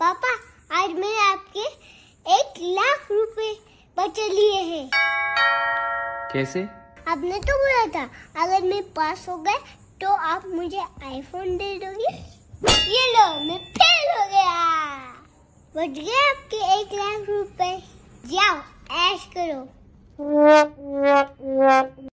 पापा आज मैंने आपके एक लाख रुपए बचे लिए हैं कैसे आपने तो बोला था अगर मैं पास हो गए तो आप मुझे आईफोन दे दोगे ये लो मैं फेल हो गया बच गए आपके एक लाख रुपए जाओ ऐश करो